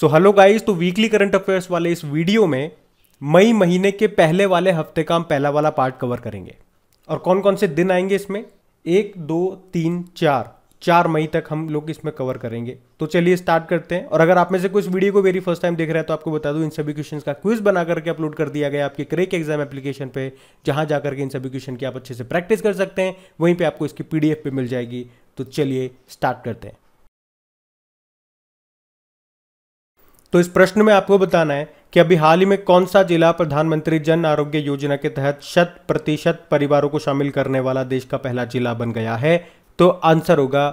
सो hello guys तो weekly current affairs वाले इस वीडियो में मई महीने के पहले वाले हफ्ते का हम पहला वाला पार्ट कवर करेंगे और कौन कौन से दिन आएंगे इसमें एक दो तीन चार चार मई तक हम लोग इसमें कवर करेंगे तो चलिए स्टार्ट करते हैं और अगर आप में से कोई वीडियो को मेरी फर्स्ट टाइम देख रहा है तो आपको बता दूं इन सभी क्वेश्चन का क्विज बना करके अपलोड कर दिया गया आपके क्रेक एग्जाम एप्लीकेशन पे जहां जाकर के इन सभी क्वेश्चन की आप अच्छे से प्रैक्टिस कर सकते हैं वहीं पर आपको इसकी पीडीएफ पे मिल जाएगी तो चलिए स्टार्ट करते हैं तो इस प्रश्न में आपको बताना है कि अभी हाल ही में कौन सा जिला प्रधानमंत्री जन आरोग्य योजना के तहत शत प्रतिशत परिवारों को शामिल करने वाला देश का पहला जिला बन गया है तो आंसर होगा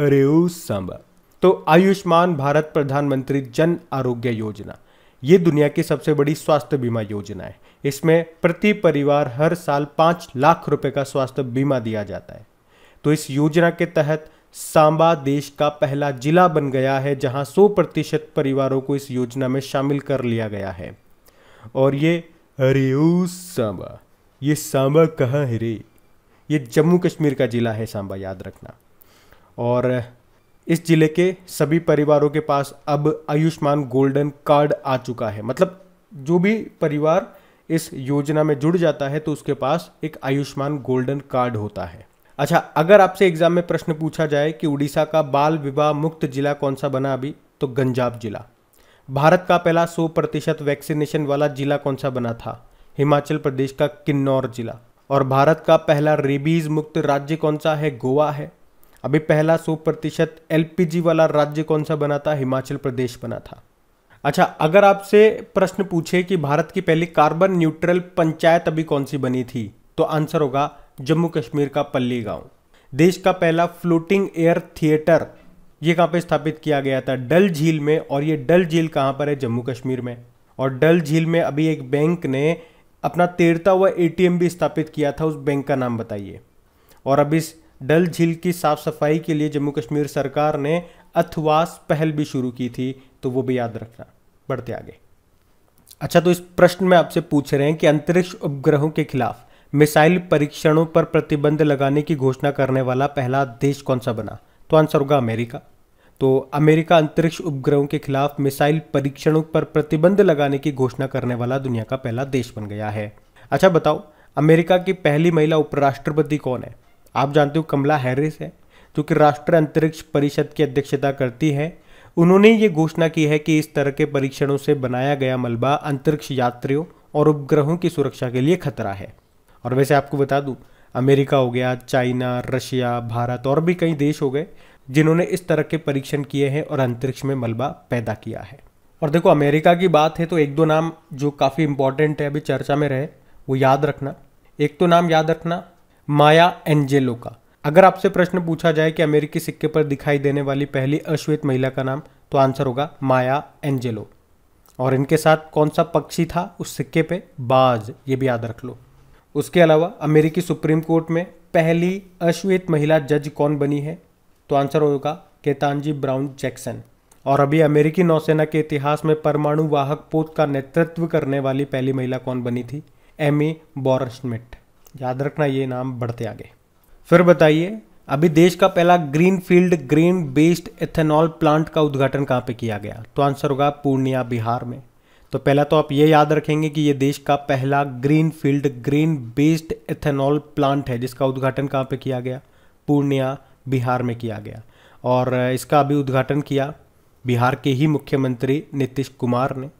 रेऊ सांबा तो आयुष्मान भारत प्रधानमंत्री जन आरोग्य योजना ये दुनिया की सबसे बड़ी स्वास्थ्य बीमा योजना है इसमें प्रति परिवार हर साल पाँच लाख रुपए का स्वास्थ्य बीमा दिया जाता है तो इस योजना के तहत सांबा देश का पहला जिला बन गया है जहां 100 प्रतिशत परिवारों को इस योजना में शामिल कर लिया गया है और ये अरे ओ सांबा ये सांबा कहाँ है रे ये जम्मू कश्मीर का ज़िला है सांबा याद रखना और इस ज़िले के सभी परिवारों के पास अब आयुष्मान गोल्डन कार्ड आ चुका है मतलब जो भी परिवार इस योजना में जुड़ जाता है तो उसके पास एक आयुष्मान गोल्डन कार्ड होता है अच्छा अगर आपसे एग्जाम में प्रश्न पूछा जाए कि उड़ीसा का बाल विवाह मुक्त जिला कौन सा बना अभी तो गंजाब जिला भारत का पहला 100 प्रतिशत वैक्सीनेशन वाला जिला कौन सा बना था हिमाचल प्रदेश का किन्नौर जिला और भारत का पहला रेबीज मुक्त राज्य कौन सा है गोवा है अभी पहला 100 प्रतिशत एल वाला राज्य कौन सा बना था हिमाचल प्रदेश बना था अच्छा अगर आपसे प्रश्न पूछे कि भारत की पहली कार्बन न्यूट्रल पंचायत अभी कौन सी बनी थी तो आंसर होगा जम्मू कश्मीर का पल्ली गांव देश का पहला फ्लोटिंग एयर थिएटर ये कहाँ पे स्थापित किया गया था डल झील में और ये डल झील कहाँ पर है जम्मू कश्मीर में और डल झील में अभी एक बैंक ने अपना तैरता हुआ एटीएम भी स्थापित किया था उस बैंक का नाम बताइए और अब इस डल झील की साफ सफाई के लिए जम्मू कश्मीर सरकार ने अथवास पहल भी शुरू की थी तो वो भी याद रखना बढ़ते आगे अच्छा तो इस प्रश्न में आपसे पूछ रहे हैं कि अंतरिक्ष उपग्रहों के खिलाफ मिसाइल परीक्षणों पर प्रतिबंध लगाने की घोषणा करने वाला पहला देश कौन सा बना तो आंसर होगा अमेरिका तो अमेरिका अंतरिक्ष उपग्रहों के खिलाफ मिसाइल परीक्षणों पर प्रतिबंध लगाने की घोषणा करने वाला दुनिया का पहला देश बन गया है अच्छा बताओ अमेरिका की पहली महिला उपराष्ट्रपति कौन है आप जानते हो कमला हैरिस है जो कि राष्ट्रीय अंतरिक्ष परिषद की अध्यक्षता करती है उन्होंने ये घोषणा की है कि इस तरह के परीक्षणों से बनाया गया मलबा अंतरिक्ष यात्रियों और उपग्रहों की सुरक्षा के लिए खतरा है और वैसे आपको बता दूँ अमेरिका हो गया चाइना रशिया भारत और भी कई देश हो गए जिन्होंने इस तरह के परीक्षण किए हैं और अंतरिक्ष में मलबा पैदा किया है और देखो अमेरिका की बात है तो एक दो नाम जो काफ़ी इंपॉर्टेंट है अभी चर्चा में रहे वो याद रखना एक तो नाम याद रखना माया एंजेलो का अगर आपसे प्रश्न पूछा जाए कि अमेरिकी सिक्के पर दिखाई देने वाली पहली अश्वेत महिला का नाम तो आंसर होगा माया एंजेलो और इनके साथ कौन सा पक्षी था उस सिक्के पे बाज ये भी याद रख लो उसके अलावा अमेरिकी सुप्रीम कोर्ट में पहली अश्वेत महिला जज कौन बनी है तो आंसर होगा केतानजी ब्राउन जैक्सन और अभी अमेरिकी नौसेना के इतिहास में परमाणु वाहक पोत का नेतृत्व करने वाली पहली महिला कौन बनी थी एमी बॉरशमिट याद रखना ये नाम बढ़ते आगे फिर बताइए अभी देश का पहला green field green based ethanol plant का उद्घाटन कहाँ पे किया गया तो आंसर होगा पूर्णिया बिहार में तो पहला तो आप ये याद रखेंगे कि ये देश का पहला green field green based ethanol plant है जिसका उद्घाटन कहाँ पे किया गया पूर्णिया बिहार में किया गया और इसका अभी उद्घाटन किया बिहार के ही मुख्यमंत्री नीतीश कुमार ने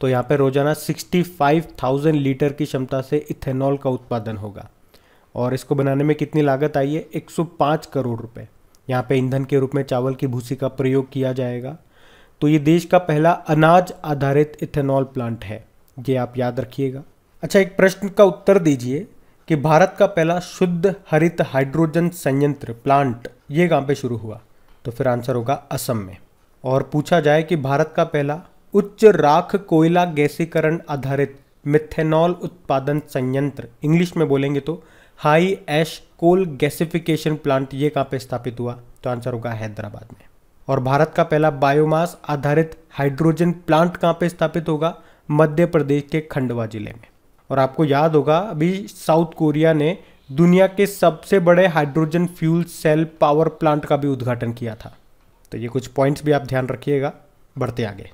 तो यहाँ पे रोज़ाना 65,000 लीटर की क्षमता से इथेनॉल का उत्पादन होगा और इसको बनाने में कितनी लागत आई है 105 करोड़ रुपए यहाँ पे ईंधन के रूप में चावल की भूसी का प्रयोग किया जाएगा तो ये देश का पहला अनाज आधारित इथेनॉल प्लांट है ये आप याद रखिएगा अच्छा एक प्रश्न का उत्तर दीजिए कि भारत का पहला शुद्ध हरित हाइड्रोजन संयंत्र प्लांट ये कहाँ पे शुरू हुआ तो फिर आंसर होगा असम में और पूछा जाए कि भारत का पहला उच्च राख कोयला गैसीकरण आधारित मिथेनॉल उत्पादन संयंत्र इंग्लिश में बोलेंगे तो high ash coal gasification plant ये कहाँ पे स्थापित हुआ तो आंसर होगा हैदराबाद में और भारत का पहला बायोमास आधारित हाइड्रोजन प्लांट कहाँ पे स्थापित होगा मध्य प्रदेश के खंडवा जिले में और आपको याद होगा अभी साउथ कोरिया ने दुनिया के सबसे बड़े hydrogen fuel cell power plant का भी उद्घाटन किया था तो ये कुछ पॉइंट्स भी आप ध्यान रखिएगा बढ़ते आगे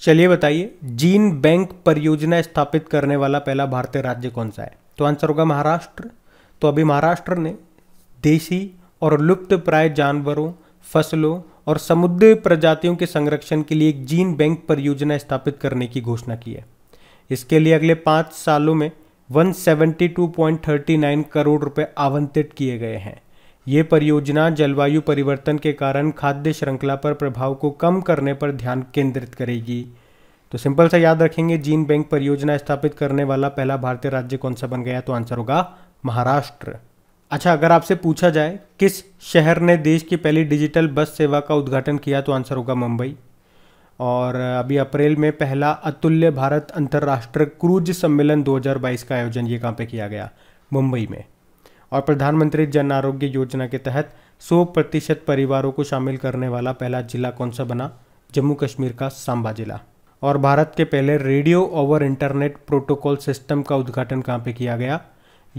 चलिए बताइए जीन बैंक परियोजना स्थापित करने वाला पहला भारतीय राज्य कौन सा है तो आंसर होगा महाराष्ट्र तो अभी महाराष्ट्र ने देशी और लुप्त प्राय जानवरों फसलों और समुद्र प्रजातियों के संरक्षण के लिए एक जीन बैंक परियोजना स्थापित करने की घोषणा की है इसके लिए अगले पाँच सालों में 172.39 करोड़ रुपए आवंटित किए गए हैं ये परियोजना जलवायु परिवर्तन के कारण खाद्य श्रृंखला पर प्रभाव को कम करने पर ध्यान केंद्रित करेगी तो सिंपल सा याद रखेंगे जीन बैंक परियोजना स्थापित करने वाला पहला भारतीय राज्य कौन सा बन गया तो आंसर होगा महाराष्ट्र अच्छा अगर आपसे पूछा जाए किस शहर ने देश की पहली डिजिटल बस सेवा का उद्घाटन किया तो आंसर होगा मुंबई और अभी अप्रैल में पहला अतुल्य भारत अंतर्राष्ट्रीय क्रूज सम्मेलन 2022 का आयोजन ये कहाँ पे किया गया मुंबई में और प्रधानमंत्री जन आरोग्य योजना के तहत 100 प्रतिशत परिवारों को शामिल करने वाला पहला जिला कौन सा बना जम्मू कश्मीर का सांबा जिला और भारत के पहले radio over internet protocol system का उद्घाटन कहाँ पे किया गया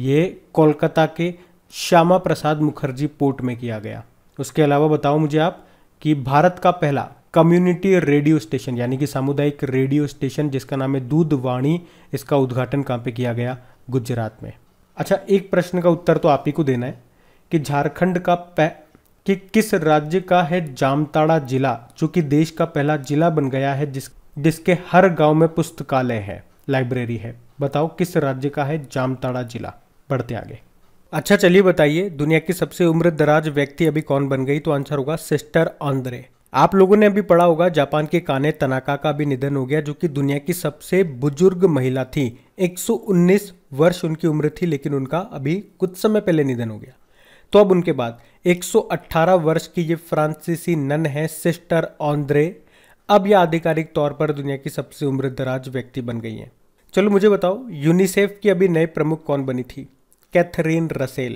ये कोलकाता के श्यामा प्रसाद मुखर्जी पोर्ट में किया गया उसके अलावा बताओ मुझे आप कि भारत का पहला कम्युनिटी रेडियो स्टेशन यानी कि सामुदायिक रेडियो स्टेशन जिसका नाम है दूधवाणी इसका उद्घाटन कहाँ पे किया गया गुजरात में अच्छा एक प्रश्न का उत्तर तो आप ही को देना है कि झारखंड का कि किस राज्य का है जामताड़ा जिला जो कि देश का पहला जिला बन गया है जिस जिसके हर गांव में पुस्तकालय है लाइब्रेरी है बताओ किस राज्य का है जामताड़ा जिला बढ़ते आगे अच्छा चलिए बताइए दुनिया की सबसे उम्र दराज व्यक्ति अभी कौन बन गई तो आंसर होगा सिस्टर आंद्रे आप लोगों ने अभी पढ़ा होगा जापान के काने तनाका का भी निधन हो गया जो कि दुनिया की सबसे बुजुर्ग महिला थी 119 वर्ष उनकी उम्र थी लेकिन उनका अभी कुछ समय पहले निधन हो गया तो अब उनके बाद 118 वर्ष की ये फ्रांसीसी नन है सिस्टर ऑन्द्रे अब यह आधिकारिक तौर पर दुनिया की सबसे उम्र दराज व्यक्ति बन गई हैं चलो मुझे बताओ यूनिसेफ की अभी नए प्रमुख कौन बनी थी कैथरीन रसेल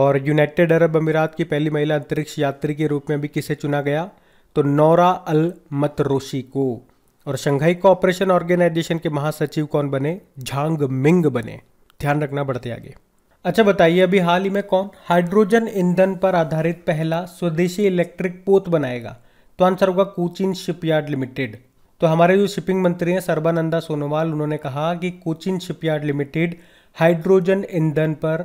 और यूनाइटेड अरब अमीरात की पहली महिला अंतरिक्ष यात्री के रूप में भी किसे चुना गया तो नौरा अल मतरोशी को और शंघाई कोऑपरेशन ऑर्गेनाइजेशन के महासचिव कौन बने झांग मिंग बने ध्यान रखना बढ़ते आगे अच्छा बताइए अभी हाल ही में कौन हाइड्रोजन ईंधन पर आधारित पहला स्वदेशी इलेक्ट्रिक पोत बनाएगा तो आंसर होगा कोचिन शिपयार्ड लिमिटेड तो हमारे जो शिपिंग मंत्री हैं सर्बानंदा सोनोवाल उन्होंने कहा कि कोचिन शिपयार्ड लिमिटेड हाइड्रोजन ईंधन पर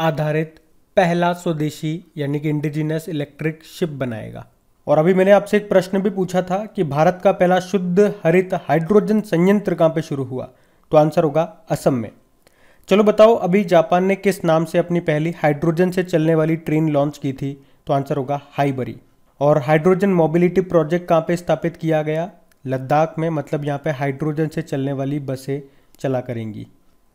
आधारित पहला स्वदेशी यानी कि इंडिजिनस इलेक्ट्रिक शिप बनाएगा और अभी मैंने आपसे एक प्रश्न भी पूछा था कि भारत का पहला शुद्ध हरित हाइड्रोजन संयंत्र कहाँ पे शुरू हुआ तो आंसर होगा असम में चलो बताओ अभी जापान ने किस नाम से अपनी पहली हाइड्रोजन से चलने वाली ट्रेन लॉन्च की थी तो आंसर होगा हाइबरी और हाइड्रोजन मोबिलिटी प्रोजेक्ट कहाँ पे स्थापित किया गया लद्दाख में मतलब यहाँ पे हाइड्रोजन से चलने वाली बसें चला करेंगी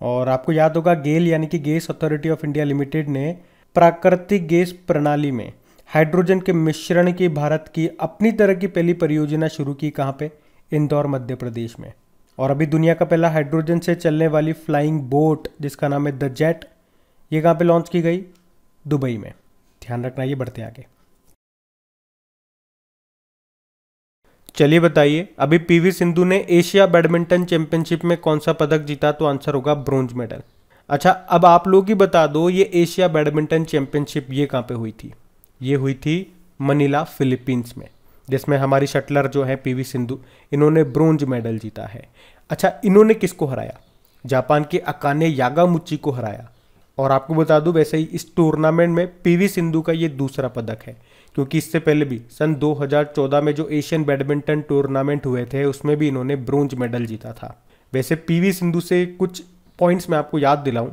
और आपको याद होगा गेल यानी कि gas authority of India limited ने प्राकृतिक गैस प्रणाली में हाइड्रोजन के मिश्रण की भारत की अपनी तरह की पहली परियोजना शुरू की कहाँ पे इंदौर मध्य प्रदेश में और अभी दुनिया का पहला हाइड्रोजन से चलने वाली फ्लाइंग बोट जिसका नाम है द जेट ये कहाँ पे लॉन्च की गई दुबई में ध्यान रखना ये बढ़ते आगे चलिए बताइए अभी पीवी सिंधु ने एशिया बैडमिंटन चैंपियनशिप में कौन सा पदक जीता तो आंसर होगा ब्रॉन्ज मेडल अच्छा अब आप लोग ही बता दो ये एशिया बैडमिंटन चैंपियनशिप ये कहाँ पे हुई थी ये हुई थी मनीला फिलीपींस में जिसमें हमारी शटलर जो है पीवी सिंधु इन्होंने ब्रॉन्ज मेडल जीता है अच्छा इन्होंने किसको हराया जापान के अकाने यागामुची को हराया और आपको बता दूं वैसे ही इस टूर्नामेंट में पीवी सिंधु का ये दूसरा पदक है क्योंकि इससे पहले भी सन 2014 में जो एशियन बैडमिंटन टूर्नामेंट हुए थे उसमें भी इन्होंने ब्रोंज मेडल जीता था वैसे पीवी सिंधु से कुछ पॉइंट्स मैं आपको याद दिलाऊं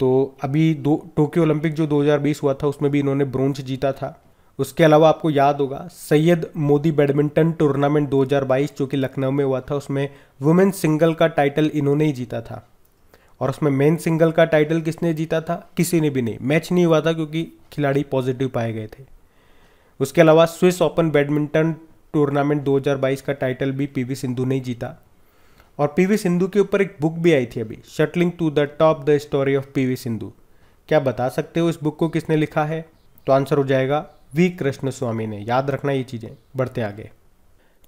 तो अभी दो टोक्यो ओलंपिक जो 2020 हुआ था उसमें भी इन्होंने ब्रोंज जीता था उसके अलावा आपको याद होगा सैयद मोदी बैडमिंटन टूर्नामेंट 2022 जो कि लखनऊ में हुआ था उसमें वुमेन सिंगल का टाइटल इन्होंने ही जीता था और उसमें मेन सिंगल का टाइटल किसने जीता था किसी ने भी नहीं मैच नहीं हुआ था क्योंकि खिलाड़ी पॉजिटिव पाए गए थे उसके अलावा स्विस ओपन बैडमिंटन टूर्नामेंट 2022 का टाइटल भी पीवी सिंधु ने जीता और पीवी सिंधु के ऊपर एक बुक भी आई थी अभी shuttling to the top the story of PV Sindhu क्या बता सकते हो इस बुक को किसने लिखा है तो आंसर हो जाएगा वी कृष्ण स्वामी ने याद रखना ये चीज़ें बढ़ते आगे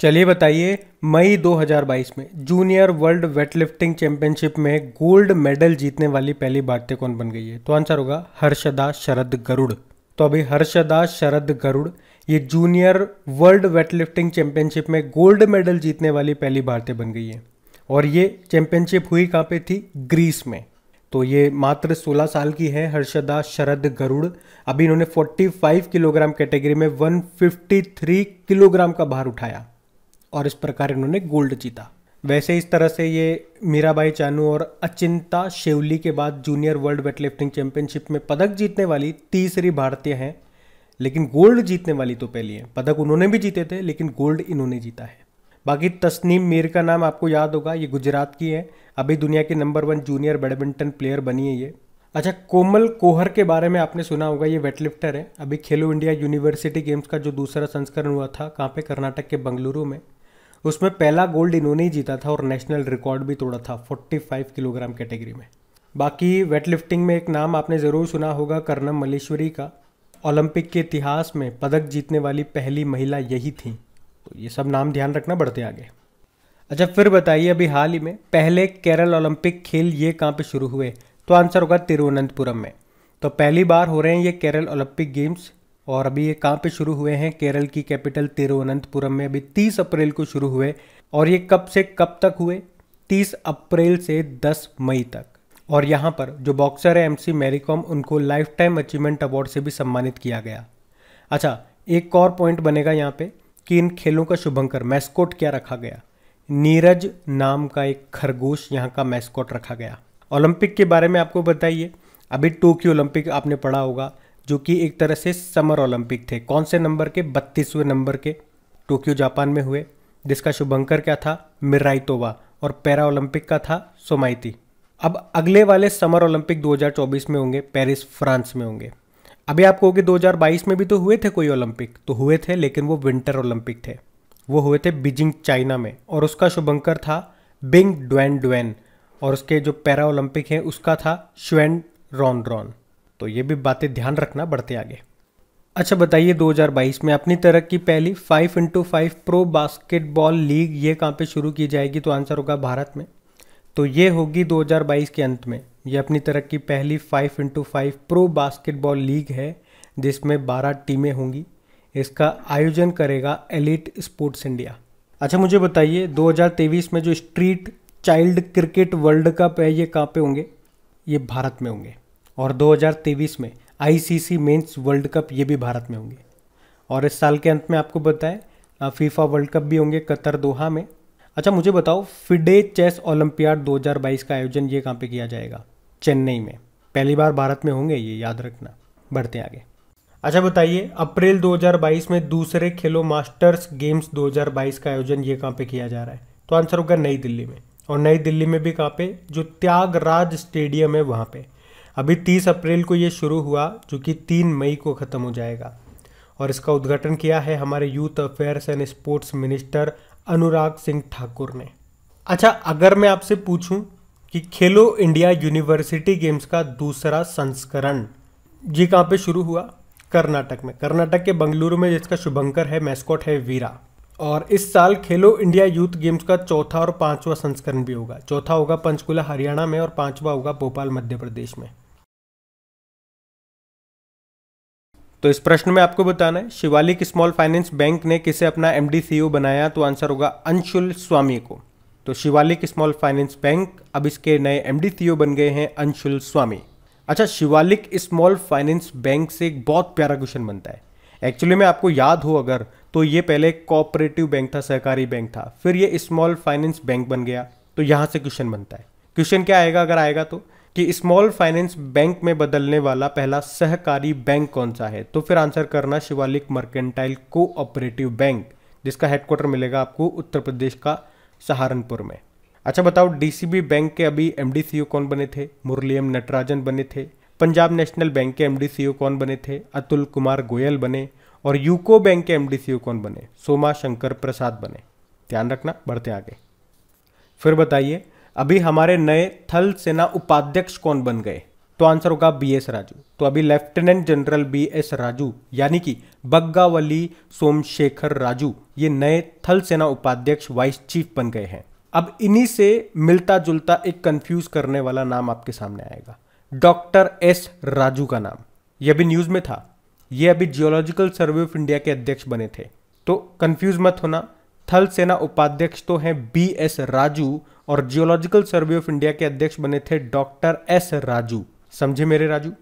चलिए बताइए मई 2022 में जूनियर वर्ल्ड वेटलिफ्टिंग चैंपियनशिप में गोल्ड मेडल जीतने वाली पहली भारतीय कौन बन गई है तो आंसर होगा हर्षदा शरद गरुड़ तो अभी हर्षदा शरद गरुड़ ये जूनियर वर्ल्ड वेटलिफ्टिंग चैंपियनशिप में गोल्ड मेडल जीतने वाली पहली भारतीय बन गई है और ये चैंपियनशिप हुई कहाँ पे थी ग्रीस में तो ये मात्र 16 साल की है हर्षदा शरद गरुड़ अभी इन्होंने 45 किलोग्राम कैटेगरी में 153 किलोग्राम का भार उठाया और इस प्रकार इन्होंने गोल्ड जीता वैसे इस तरह से ये मीराबाई चानू और अचिंता शेवली के बाद जूनियर वर्ल्ड वेटलिफ्टिंग चैंपियनशिप में पदक जीतने वाली तीसरी भारतीय हैं लेकिन गोल्ड जीतने वाली तो पहली है पदक उन्होंने भी जीते थे लेकिन गोल्ड इन्होंने जीता है बाकी तस्नीम मीर का नाम आपको याद होगा ये गुजरात की है अभी दुनिया की number one junior badminton player बनी है ये अच्छा कोमल कोहर के बारे में आपने सुना होगा ये वेटलिफ्टर है अभी खेलो इंडिया यूनिवर्सिटी गेम्स का जो दूसरा संस्करण हुआ था कहाँ पे कर्नाटक के बंगलुरु में उसमें पहला गोल्ड इन्होंने ही जीता था और नेशनल रिकॉर्ड भी तोड़ा था 45 किलोग्राम कैटेगरी में बाकी वेट लिफ्टिंग में एक नाम आपने ज़रूर सुना होगा कर्णम मलेश्वरी का ओलंपिक के इतिहास में पदक जीतने वाली पहली महिला यही थी तो ये सब नाम ध्यान रखना बढ़ते आगे अच्छा फिर बताइए अभी हाल ही में पहले केरल ओलंपिक खेल ये कहाँ पे शुरू हुए तो आंसर होगा तिरुवनंतपुरम में तो पहली बार हो रहे हैं ये केरल ओलंपिक गेम्स और अभी ये कहाँ पे शुरू हुए हैं केरल की कैपिटल तिरुवनंतपुरम में अभी तीस अप्रैल को शुरू हुए और ये कब से कब तक हुए तीस अप्रैल से दस मई तक और यहाँ पर जो बॉक्सर है एमसी मैरीकॉम उनको लाइफ टाइम अचीवमेंट अवार्ड से भी सम्मानित किया गया अच्छा एक और पॉइंट बनेगा यहाँ पे कि इन खेलों का शुभंकर मैस्कोट क्या रखा गया नीरज नाम का एक खरगोश यहाँ का मैस्कोट रखा गया ओलंपिक के बारे में आपको बताइए अभी टोक्यो ओलंपिक आपने पढ़ा होगा जो कि एक तरह से समर ओलंपिक थे कौन से नंबर के बत्तीसवें नंबर के टोक्यो जापान में हुए जिसका शुभंकर क्या था मिराइतोवा और पैरा ओलंपिक का था सोमाइती अब अगले वाले समर ओलंपिक 2024 में होंगे पेरिस फ्रांस में होंगे अभी आप कहोगे 2022 में भी तो हुए थे कोई ओलंपिक तो हुए थे लेकिन वो विंटर ओलंपिक थे वो हुए थे बीजिंग चाइना में और उसका शुभंकर था बिंग ड्वेन ड्वेन और उसके जो पैरा ओलंपिक हैं उसका था श्वेन रॉन रॉन तो ये भी बातें ध्यान रखना बढ़ते आगे अच्छा बताइए 2022 में अपनी तरह की पहली five into five pro basketball league ये कहाँ पे शुरू की जाएगी तो आंसर होगा भारत में तो ये होगी 2022 के अंत में ये अपनी तरह की पहली five into five pro basketball league है जिसमें 12 टीमें होंगी इसका आयोजन करेगा एलिट स्पोर्ट्स इंडिया अच्छा मुझे बताइए 2023 में जो street child cricket world cup है ये कहाँ पे होंगे ये भारत में होंगे और 2023 में आईसीसी मेंस वर्ल्ड कप ये भी भारत में होंगे और इस साल के अंत में आपको बताएं फीफा वर्ल्ड कप भी होंगे कतर दोहा में अच्छा मुझे बताओ फिडे चेस ओलंपियाड 2022 का आयोजन ये कहाँ पे किया जाएगा चेन्नई में पहली बार भारत में होंगे ये याद रखना बढ़ते आगे अच्छा बताइए अप्रैल 2022 में दूसरे खेलो मास्टर्स गेम्स 2022 का आयोजन ये कहाँ पे किया जा रहा है तो आंसर होगा नई दिल्ली में और नई दिल्ली में भी कहाँ पे जो त्यागराज स्टेडियम है वहाँ पे अभी तीस अप्रैल को ये शुरू हुआ जो कि तीन मई को ख़त्म हो जाएगा और इसका उद्घाटन किया है हमारे youth affairs and sports minister Anurag Singh Thakur ने अच्छा अगर मैं आपसे पूछूं कि खेलो इंडिया यूनिवर्सिटी गेम्स का दूसरा संस्करण ये कहाँ पे शुरू हुआ कर्नाटक में कर्नाटक के बंगलुरु में जिसका शुभंकर है मैस्कॉट है वीरा और इस साल खेलो इंडिया यूथ गेम्स का चौथा और पांचवा संस्करण भी होगा चौथा होगा पंचकुला हरियाणा में और पांचवा होगा भोपाल मध्य प्रदेश में तो इस प्रश्न में आपको बताना है शिवालिक स्मॉल फाइनेंस बैंक ने किसे अपना एम e बनाया तो आंसर होगा अंशुल स्वामी को तो शिवालिक स्मॉल फाइनेंस बैंक अब इसके नए एम e बन गए हैं अंशुल स्वामी अच्छा शिवालिक स्मॉल फाइनेंस बैंक से एक बहुत प्यारा क्वेश्चन बनता है एक्चुअली में आपको याद हो अगर तो ये पहले कोऑपरेटिव बैंक था सहकारी बैंक था फिर ये स्मॉल फाइनेंस बैंक बन गया तो यहाँ से क्वेश्चन बनता है क्वेश्चन क्या आएगा अगर आएगा तो कि स्मॉल फाइनेंस बैंक में बदलने वाला पहला सहकारी बैंक कौन सा है तो फिर आंसर करना शिवालिक मर्केंटाइल कोऑपरेटिव बैंक जिसका हेडक्वार्टर मिलेगा आपको उत्तर प्रदेश का सहारनपुर में अच्छा बताओ डीसीबी बैंक के अभी एम e कौन बने थे मुरली एम नटराजन बने थे पंजाब नेशनल बैंक के एम e कौन बने थे अतुल कुमार गोयल बने और यूको बैंक के एम e कौन बने सोमा शंकर प्रसाद बने ध्यान रखना बढ़ते आगे फिर बताइए अभी हमारे नए थल सेना उपाध्यक्ष कौन बन गए तो आंसर होगा बी एस राजू तो अभी lieutenant general B S Raju यानी कि बग्गावली सोमशेखर राजू ये नए थल सेना उपाध्यक्ष वाइस चीफ बन गए हैं अब इन्हीं से मिलता जुलता एक कंफ्यूज करने वाला नाम आपके सामने आएगा डॉक्टर एस राजू का नाम यह अभी न्यूज़ में था ये अभी जियोलॉजिकल सर्वे ऑफ इंडिया के अध्यक्ष बने थे तो कंफ्यूज मत होना थल सेना उपाध्यक्ष तो हैं बी एस राजू और जियोलॉजिकल सर्वे ऑफ इंडिया के अध्यक्ष बने थे डॉक्टर एस राजू समझे मेरे राजू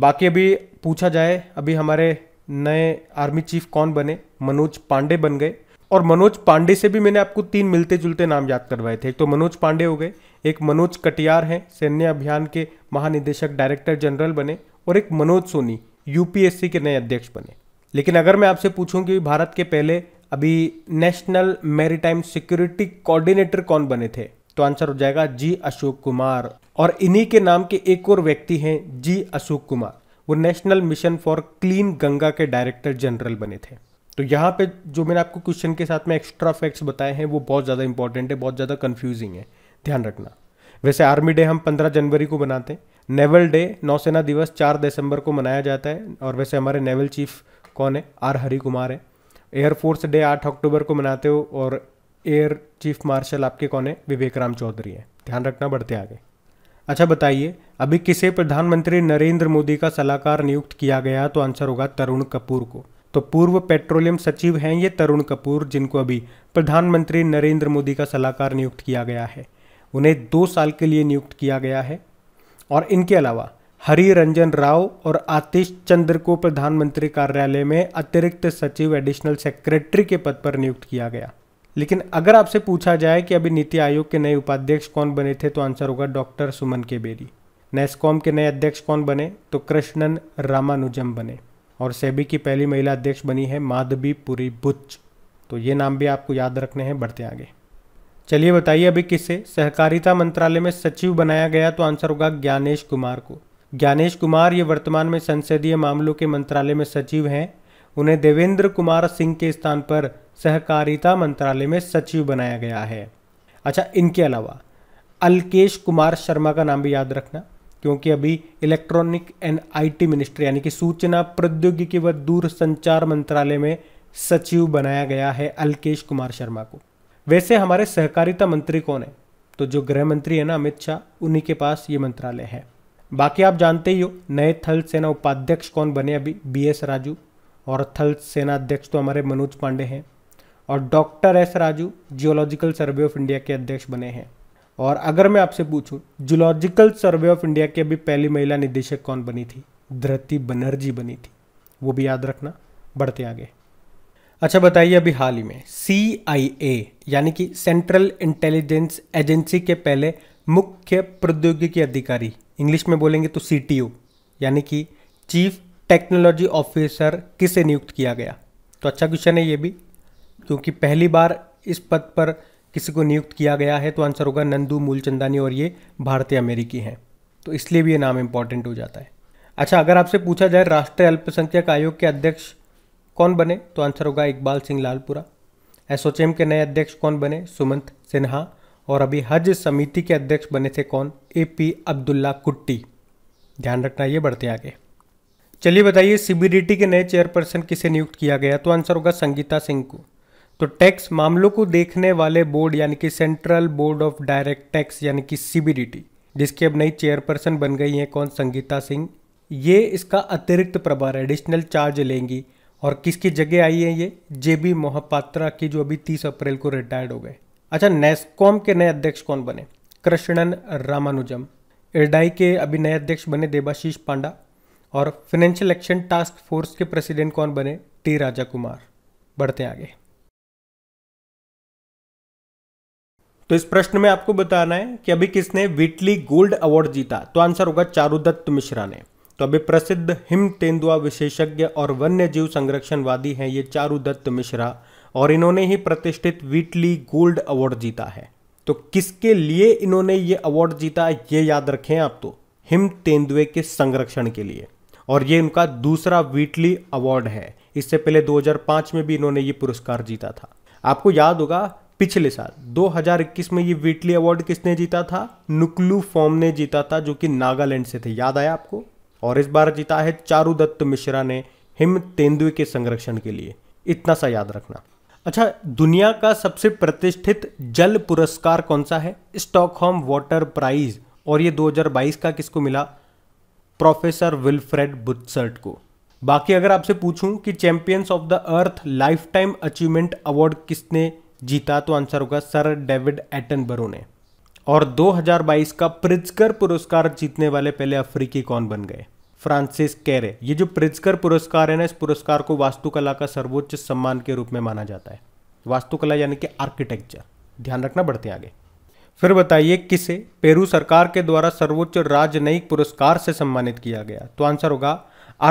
बाकी अभी पूछा जाए अभी हमारे नए आर्मी चीफ कौन बने मनोज पांडे बन गए और मनोज पांडे से भी मैंने आपको तीन मिलते जुलते नाम याद करवाए थे एक तो मनोज पांडे हो गए एक मनोज कटियार हैं सैन्य अभियान के महानिदेशक डायरेक्टर जनरल बने और एक मनोज सोनी यूपीएससी के नए अध्यक्ष बने लेकिन अगर मैं आपसे पूछूं कि भारत के पहले अभी नेशनल मैरीटाइम सिक्योरिटी कोऑर्डिनेटर कौन बने थे तो आंसर हो जाएगा जी अशोक कुमार और इन्हीं के नाम के एक और व्यक्ति हैं जी अशोक कुमार वो national mission for clean Ganga के डायरेक्टर जनरल बने थे तो यहाँ पे जो मैंने आपको क्वेश्चन के साथ में एक्स्ट्रा फैक्ट्स बताए हैं वो बहुत ज़्यादा इंपॉर्टेंट है बहुत ज़्यादा कन्फ्यूजिंग है ध्यान रखना वैसे आर्मी डे हम 15 जनवरी को मनाते हैं नेवल डे नौसेना दिवस 4 दिसंबर को मनाया जाता है और वैसे हमारे नेवल चीफ कौन है आर हरी कुमार है एयरफोर्स डे 8 अक्टूबर को मनाते हो और एयर चीफ मार्शल आपके कौन है विवेक राम चौधरी हैं ध्यान रखना बढ़ते आगे अच्छा बताइए अभी किसे प्रधानमंत्री नरेंद्र मोदी का सलाहकार नियुक्त किया गया तो आंसर होगा तरुण कपूर को तो पूर्व पेट्रोलियम सचिव हैं ये तरुण कपूर जिनको अभी प्रधानमंत्री नरेंद्र मोदी का सलाहकार नियुक्त किया गया है उन्हें दो साल के लिए नियुक्त किया गया है और इनके अलावा हरि रंजन राव और आतिश चंद्र को प्रधानमंत्री कार्यालय में अतिरिक्त सचिव एडिशनल सेक्रेटरी के पद पर नियुक्त किया गया लेकिन अगर आपसे पूछा जाए कि अभी नीति आयोग के नए उपाध्यक्ष कौन बने थे तो आंसर होगा डॉक्टर सुमन के बेरी नेस्कॉम के नए अध्यक्ष कौन बने तो कृष्णन रामानुजम बने और सेबी की पहली महिला अध्यक्ष बनी है माधवी पुरी बुच्च तो ये नाम भी आपको याद रखने हैं बढ़ते आगे चलिए बताइए अभी किससे सहकारिता मंत्रालय में सचिव बनाया गया तो आंसर होगा ज्ञानेश कुमार को ज्ञानेश कुमार ये वर्तमान में संसदीय मामलों के मंत्रालय में सचिव हैं उन्हें देवेंद्र कुमार सिंह के स्थान पर सहकारिता मंत्रालय में सचिव बनाया गया है अच्छा इनके अलावा अलकेश कुमार शर्मा का नाम भी याद रखना क्योंकि अभी इलेक्ट्रॉनिक एंड आईटी मिनिस्ट्री यानी कि सूचना प्रौद्योगिकी व दूर संचार मंत्रालय में सचिव बनाया गया है अलकेश कुमार शर्मा को वैसे हमारे सहकारिता मंत्री कौन है तो जो गृह मंत्री है ना अमित शाह उन्हीं के पास ये मंत्रालय है बाकी आप जानते ही हो नए थल सेना उपाध्यक्ष कौन बने अभी बी एस राजू और थल सेना अध्यक्ष तो हमारे मनोज पांडे हैं और doctor S Raju geological survey of India के अध्यक्ष बने हैं और अगर मैं आपसे पूछूं जियोलॉजिकल सर्वे ऑफ इंडिया की अभी पहली महिला निदेशक कौन बनी थी धरती बनर्जी बनी थी वो भी याद रखना बढ़ते आगे अच्छा बताइए अभी हाल ही में सी आई ए यानी कि सेंट्रल इंटेलिजेंस एजेंसी के पहले मुख्य प्रौद्योगिकी अधिकारी इंग्लिश में बोलेंगे तो सी टी ओ यानी कि चीफ टेक्नोलॉजी ऑफिसर किसे नियुक्त किया गया तो अच्छा क्वेश्चन है ये भी क्योंकि पहली बार इस पद पर किसी को नियुक्त किया गया है तो आंसर होगा नंदू मूलचंदानी और ये भारतीय अमेरिकी हैं तो इसलिए भी ये नाम इम्पॉर्टेंट हो जाता है अच्छा अगर आपसे पूछा जाए राष्ट्रीय अल्पसंख्यक आयोग के अध्यक्ष कौन बने तो आंसर होगा इकबाल सिंह लालपुरा एसओचएम के नए अध्यक्ष कौन बने सुमंत सिन्हा और अभी हज समिति के अध्यक्ष बने थे कौन ए पी अब्दुल्ला कुट्टी ध्यान रखना ये बढ़ते आगे चलिए बताइए सीबीडीटी के नए चेयरपर्सन किसे नियुक्त किया गया तो आंसर होगा संगीता सिंह को तो टैक्स मामलों को देखने वाले बोर्ड यानी कि central board of direct tax यानी कि सीबीडीटी जिसकी अब नई चेयरपर्सन बन गई हैं कौन संगीता सिंह ये इसका अतिरिक्त प्रभार एडिशनल चार्ज लेंगी और किसकी जगह आई है ये जे बी मोहपात्रा की जो अभी तीस अप्रैल को रिटायर्ड हो गए अच्छा नेस्कॉम के नए अध्यक्ष कौन बने कृष्णन रामानुजम इरडाई के अभी नए अध्यक्ष बने देवाशीष पांडा और फाइनेंशियल एक्शन टास्क फोर्स के प्रेसिडेंट कौन बने टी राजा कुमार बढ़ते आगे तो इस प्रश्न में आपको बताना है कि अभी किसने विटली गोल्ड अवार्ड जीता तो आंसर होगा चारुदत्त मिश्रा ने तो अभी प्रसिद्ध हिम तेंदुआ विशेषज्ञ और वन्य जीव संरक्षणवादी हैं ये चारुदत्त मिश्रा और इन्होंने ही प्रतिष्ठित विटली गोल्ड अवार्ड जीता है तो किसके लिए इन्होंने ये अवार्ड जीता ये याद रखें आप तो हिम तेंदुए के संरक्षण के लिए और ये उनका दूसरा वीटली अवार्ड है इससे पहले 2005 में भी इन्होंने ये पुरस्कार जीता था आपको याद होगा पिछले साल 2021 में ये वीटली अवार्ड किसने जीता था नुकलू फॉर्म ने जीता था जो कि नागालैंड से थे याद आया आपको और इस बार जीता है चारुदत्त मिश्रा ने हिम तेंदुए के संरक्षण के लिए इतना सा याद रखना अच्छा दुनिया का सबसे प्रतिष्ठित जल पुरस्कार कौन सा है स्टॉकहोम वाटर प्राइज और ये 2022 का किसको मिला प्रोफेसर विलफ्रेड बुटसर्ट को बाकी अगर आपसे पूछूं कि champions of the earth life time achievement award किसने जीता तो आंसर होगा सर डेविड एटनबरो ने और 2022 का प्रिजकर पुरस्कार जीतने वाले पहले अफ्रीकी कौन बन गए फ्रांसिस कैरे ये जो प्रिजकर पुरस्कार है ना इस पुरस्कार को वास्तुकला का सर्वोच्च सम्मान के रूप में माना जाता है वास्तुकला यानी कि आर्किटेक्चर ध्यान रखना बढ़ते आगे फिर बताइए किसे पेरू सरकार के द्वारा सर्वोच्च राजनयिक पुरस्कार से सम्मानित किया गया तो आंसर होगा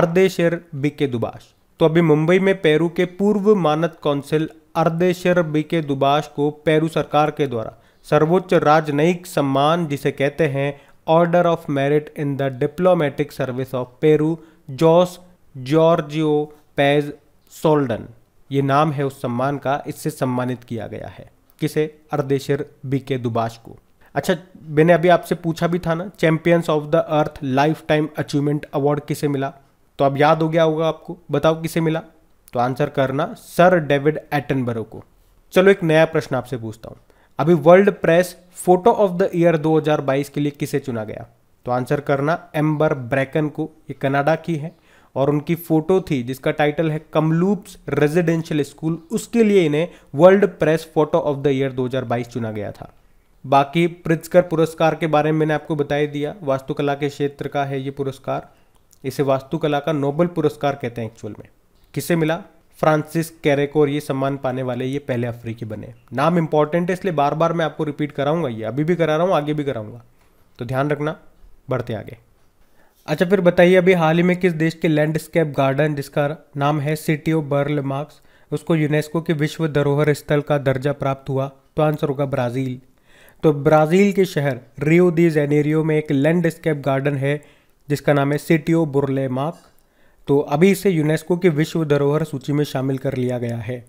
अर्देशेर बिके दुबाश तो अभी मुंबई में पेरू के पूर्व मानद कौंसिल अर्देशर बी के दुबाश को पेरू सरकार के द्वारा सर्वोच्च राजनयिक सम्मान जिसे कहते हैं order of merit in the diplomatic service of Peru Jose Giorgio Paz Soldan ये नाम है उस सम्मान का इससे सम्मानित किया गया है किसे अर्देशर बी के दुबाश को अच्छा मैंने अभी आपसे पूछा भी था ना champions of the earth life time achievement award किसे मिला तो अब याद हो गया होगा आपको बताओ किसे मिला तो आंसर करना सर डेविड एटनबरो को चलो एक नया प्रश्न आपसे पूछता हूं अभी world press photo of the year 2022 के लिए किसे चुना गया तो आंसर करना एम्बर ब्रैकन को ये कनाडा की है और उनकी फोटो थी जिसका टाइटल है कमलूप्स रेजिडेंशियल स्कूल उसके लिए इन्हें world press photo of the year 2022 चुना गया था बाकी प्रित्सकर पुरस्कार के बारे में मैंने आपको बताई दिया वास्तुकला के क्षेत्र का है ये पुरस्कार इसे वास्तुकला का नोबल पुरस्कार कहते हैं एक्चुअल में किसे मिला फ्रांसिस कैरेको और ये सम्मान पाने वाले ये पहले अफ्रीकी बने नाम इंपॉर्टेंट है इसलिए बार बार मैं आपको रिपीट कराऊंगा ये अभी भी करा रहा हूँ आगे भी कराऊंगा तो ध्यान रखना बढ़ते आगे अच्छा फिर बताइए अभी हाल ही में किस देश के लैंडस्केप गार्डन जिसका नाम है सिटी ऑफ बर्ल मार्क्स उसको यूनेस्को के विश्व धरोहर स्थल का दर्जा प्राप्त हुआ तो आंसर होगा ब्राज़ील तो ब्राज़ील के शहर रियो दी जेनेरियो में एक लैंडस्केप गार्डन है जिसका नाम है ऑफ बुरले मार्क्स तो अभी इसे यूनेस्को की विश्व धरोहर सूची में शामिल कर लिया गया है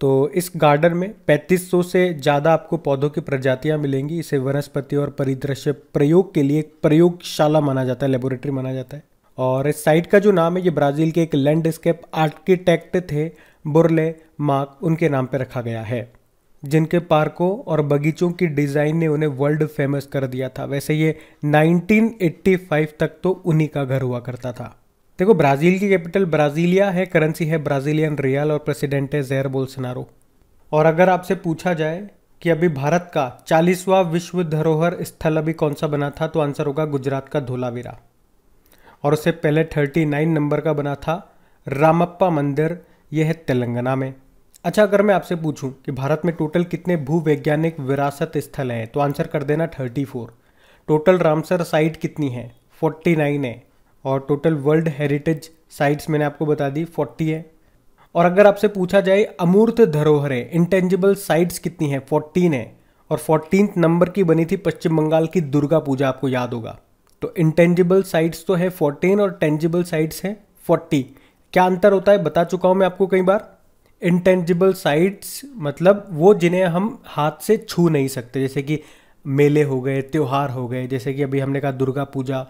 तो इस गार्डन में 3500 से ज़्यादा आपको पौधों की प्रजातियाँ मिलेंगी इसे वनस्पति और परिदृश्य प्रयोग के लिए एक प्रयोगशाला माना जाता है लेबोरेटरी माना जाता है और इस साइट का जो नाम है ये ब्राज़ील के एक लैंडस्केप आर्किटेक्ट थे बुरले मार्क उनके नाम पर रखा गया है जिनके पार्कों और बगीचों की डिज़ाइन ने उन्हें वर्ल्ड फेमस कर दिया था वैसे ये 1985 तक तो उन्हीं का घर हुआ करता था देखो ब्राज़ील की कैपिटल ब्राज़ीलिया है करेंसी है ब्राज़ीलियन रियल और प्रेसिडेंट है जैर बोलसनारो और अगर आपसे पूछा जाए कि अभी भारत का चालीसवा विश्व धरोहर स्थल अभी कौन सा बना था तो आंसर होगा गुजरात का धोलावीरा और उससे पहले थर्टी नाइन नंबर का बना था रामप्पा मंदिर यह है तेलंगाना में अच्छा अगर मैं आपसे पूछूं कि भारत में टोटल कितने भूवैज्ञानिक विरासत स्थल हैं तो आंसर कर देना thirty four total Ramsar site कितनी है फोर्टी नाइन है और टोटल वर्ल्ड हेरिटेज साइट्स मैंने आपको बता दी फोर्टी है और अगर आपसे पूछा जाए अमूर्त धरोहरें इंटेंजिबल साइट्स कितनी हैं फोर्टीन है और फोर्टीन नंबर की बनी थी पश्चिम बंगाल की दुर्गा पूजा आपको याद होगा तो इंटेंजिबल साइट्स तो है फोर्टीन और टेंजिबल साइट्स हैं फोर्टी क्या अंतर होता है बता चुका हूँ मैं आपको कई बार इंटेंजिबल साइट्स मतलब वो जिन्हें हम हाथ से छू नहीं सकते जैसे कि मेले हो गए त्यौहार हो गए जैसे कि अभी हमने कहा दुर्गा पूजा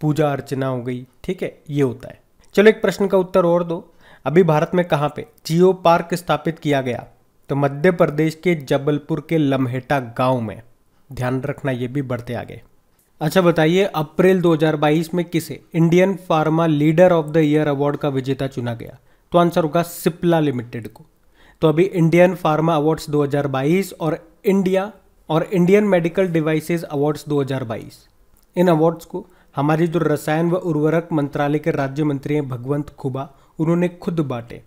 पूजा अर्चना हो गई ठीक है ये होता है चलो एक प्रश्न का उत्तर और दो अभी भारत में कहाँ पे जियो पार्क स्थापित किया गया तो मध्य प्रदेश के जबलपुर के लम्हेटा गांव में ध्यान रखना ये भी बढ़ते आगे अच्छा बताइए अप्रैल 2022 में किसे Indian pharma leader of the year award का विजेता चुना गया तो आंसर होगा सिप्ला लिमिटेड को तो अभी इंडियन फार्मा अवार्ड्स 2022 और इंडिया और इंडियन मेडिकल डिवाइसेज अवार्ड्स 2022 इन अवार्ड्स को हमारे जो रसायन व उर्वरक मंत्रालय के राज्य मंत्री हैं भगवंत खुबा उन्होंने खुद बांटे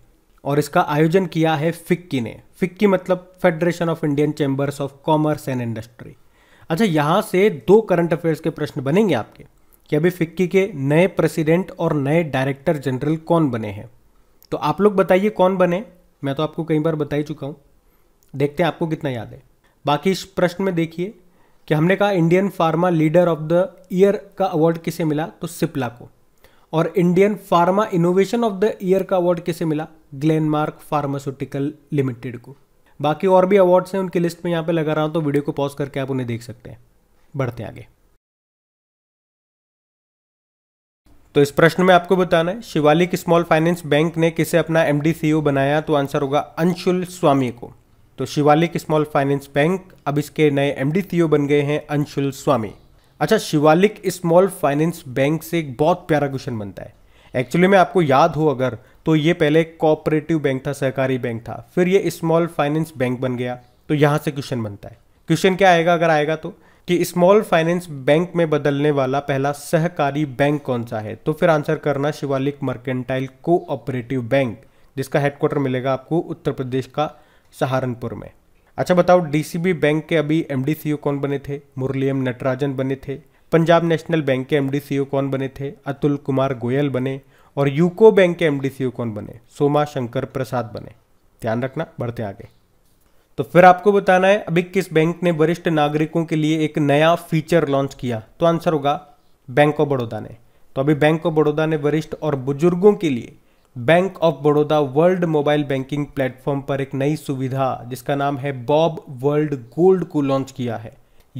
और इसका आयोजन किया है फिक्की ने फिक्की मतलब federation of Indian chambers of commerce and industry अच्छा यहाँ से दो करंट अफेयर्स के प्रश्न बनेंगे आपके कि अभी फिक्की के नए प्रेसिडेंट और नए डायरेक्टर जनरल कौन बने हैं तो आप लोग बताइए कौन बने मैं तो आपको कई बार बता ही चुका हूँ देखते हैं आपको कितना याद है बाकी इस प्रश्न में देखिए कि हमने कहा Indian pharma leader of the year का अवार्ड किसे मिला तो सिप्ला को और Indian pharma innovation of the year का अवार्ड किसे मिला ग्लेनमार्क फार्मास्यूटिकल लिमिटेड को बाकी और भी अवार्ड्स हैं उनकी लिस्ट में यहाँ पे लगा रहा हूँ तो वीडियो को पॉज करके आप उन्हें देख सकते हैं बढ़ते आगे तो इस प्रश्न में आपको बताना है शिवालिक स्मॉल फाइनेंस बैंक ने किसे अपना एम e बनाया तो आंसर होगा अंशुल स्वामी को तो शिवालिक स्मॉल फाइनेंस बैंक अब इसके नए एम सीईओ e बन गए हैं अंशुल स्वामी अच्छा शिवालिक स्मॉल फाइनेंस बैंक से एक बहुत प्यारा क्वेश्चन बनता है एक्चुअली में आपको याद हो अगर तो ये पहले कोऑपरेटिव बैंक था सहकारी बैंक था फिर ये स्मॉल फाइनेंस बैंक बन गया तो यहाँ से क्वेश्चन बनता है क्वेश्चन क्या आएगा अगर आएगा तो कि स्मॉल फाइनेंस बैंक में बदलने वाला पहला सहकारी बैंक कौन सा है तो फिर आंसर करना शिवालिक मर्केंटाइल कोऑपरेटिव बैंक जिसका हेडक्वार्टर मिलेगा आपको उत्तर प्रदेश का सहारनपुर में अच्छा बताओ डीसीबी बैंक के अभी एम कौन बने थे मुरली एम नटराजन बने थे पंजाब नेशनल बैंक के एम कौन बने थे अतुल कुमार गोयल बने और यूको बैंक के एम कौन बने सोमा शंकर प्रसाद बने ध्यान रखना बढ़ते आगे तो फिर आपको बताना है अभी किस बैंक ने वरिष्ठ नागरिकों के लिए एक नया फीचर लॉन्च किया तो आंसर होगा बैंक ऑफ बड़ौदा ने तो अभी बैंक ऑफ बड़ौदा ने वरिष्ठ और बुजुर्गों के लिए bank of Baroda world mobile banking platform पर एक नई सुविधा जिसका नाम है बॉब वर्ल्ड गोल्ड को लॉन्च किया है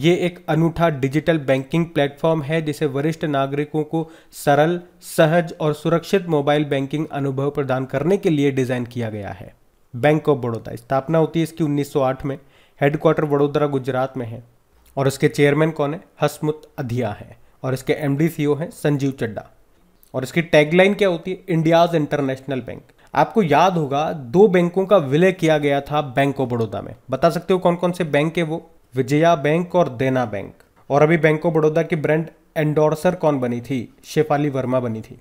ये एक अनूठा डिजिटल बैंकिंग प्लेटफॉर्म है जिसे वरिष्ठ नागरिकों को सरल सहज और सुरक्षित मोबाइल बैंकिंग अनुभव प्रदान करने के लिए डिज़ाइन किया गया है बैंक ऑफ बड़ौदा स्थापना होती है इसकी 1908 में हेडक्वार्टर वडोदरा गुजरात में है और इसके चेयरमैन कौन है हसमुत अधिया है और इसके एम डी e हैं संजीव चड्डा और इसकी टैगलाइन क्या होती है इंडियाज इंटरनेशनल बैंक आपको याद होगा दो बैंकों का विलय किया गया था बैंक ऑफ बड़ौदा में बता सकते हो कौन कौन से बैंक है वो विजया बैंक और देना बैंक और अभी बैंक ऑफ बड़ौदा की ब्रांड एंडोर्सर कौन बनी थी शेफाली वर्मा बनी थी